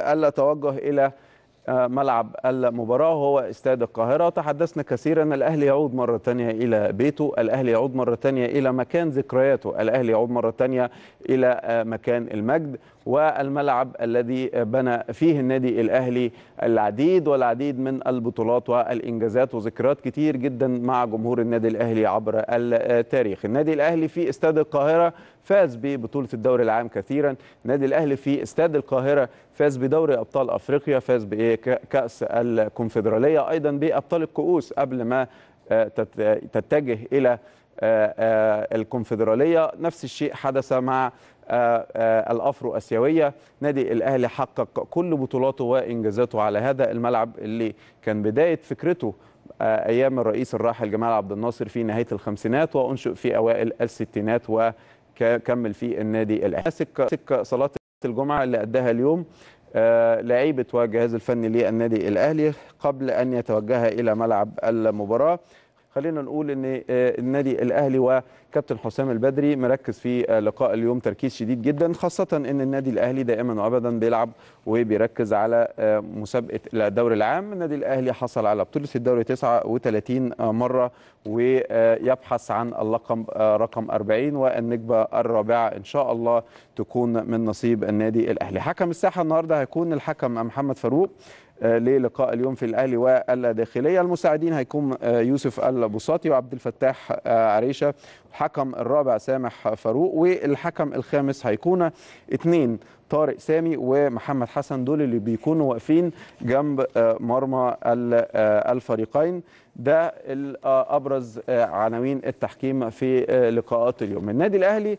ألا توجه إلى ملعب المباراة هو استاد القاهرة تحدثنا كثيرا الأهلي يعود مرة تانية إلى بيته الأهلي يعود مرة تانية إلى مكان ذكرياته الأهلي يعود مرة تانية إلى مكان المجد والملعب الذي بنى فيه النادي الأهلي العديد والعديد من البطولات والإنجازات وذكريات كتير جدا مع جمهور النادي الأهلي عبر التاريخ النادي الأهلي في استاد القاهرة فاز ببطولة الدوري العام كثيرا النادي الأهلي في استاد القاهرة فاز بدوري أبطال أفريقيا فاز بإيه بكأس الكونفدرالية أيضا بأبطال الكؤوس قبل ما آه، تتجه إلى آه، آه، الكونفدرالية نفس الشيء حدث مع الأفرو أسيوية نادي الأهلي حقق كل بطولاته وإنجازاته على هذا الملعب اللي كان بداية فكرته أيام الرئيس الراحل جمال عبد الناصر في نهاية الخمسينات وأنشئ في أوائل الستينات وكمل في النادي الأهلي سكة صلاة الجمعة اللي أداها اليوم آه، لعيبه وجهاز الفني للنادي الاهلي قبل ان يتوجه الى ملعب المباراه خلينا نقول ان آه، النادي الاهلي وكابتن حسام البدري مركز في آه، لقاء اليوم تركيز شديد جدا خاصه ان النادي الاهلي دائما وابدا بيلعب وبيركز على آه، مسابقه الدوري العام النادي الاهلي حصل على بطوله الدوري 39 مره ويبحث عن اللقب رقم 40 والنجبه الرابعه ان شاء الله تكون من نصيب النادي الاهلي حكم الساحه النهارده هيكون الحكم محمد فاروق آه، للقاء اليوم في الاهلي والداخليه المساعدين هيكون آه، يوسف البساطي وعبد الفتاح آه، عريشه الحكم الرابع سامح فاروق والحكم الخامس هيكون اثنين طارق سامي ومحمد حسن دول اللي بيكونوا واقفين جنب مرمى الفريقين ده ابرز عناوين التحكيم في لقاءات اليوم النادي الاهلي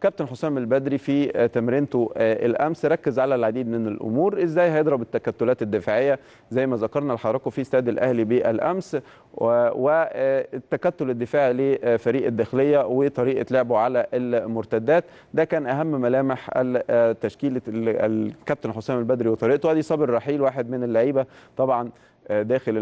كابتن حسام البدري في آه، تمرينته آه، الامس ركز على العديد من الامور ازاي هيضرب التكتلات الدفاعيه زي ما ذكرنا لحضراتكم في استاد الاهلي بالامس والتكتل آه، الدفاعي لفريق الداخليه وطريقه لعبه على المرتدات ده كان اهم ملامح تشكيله الكابتن حسام البدري وطريقته ادي صابر رحيل واحد من اللعيبه طبعا داخل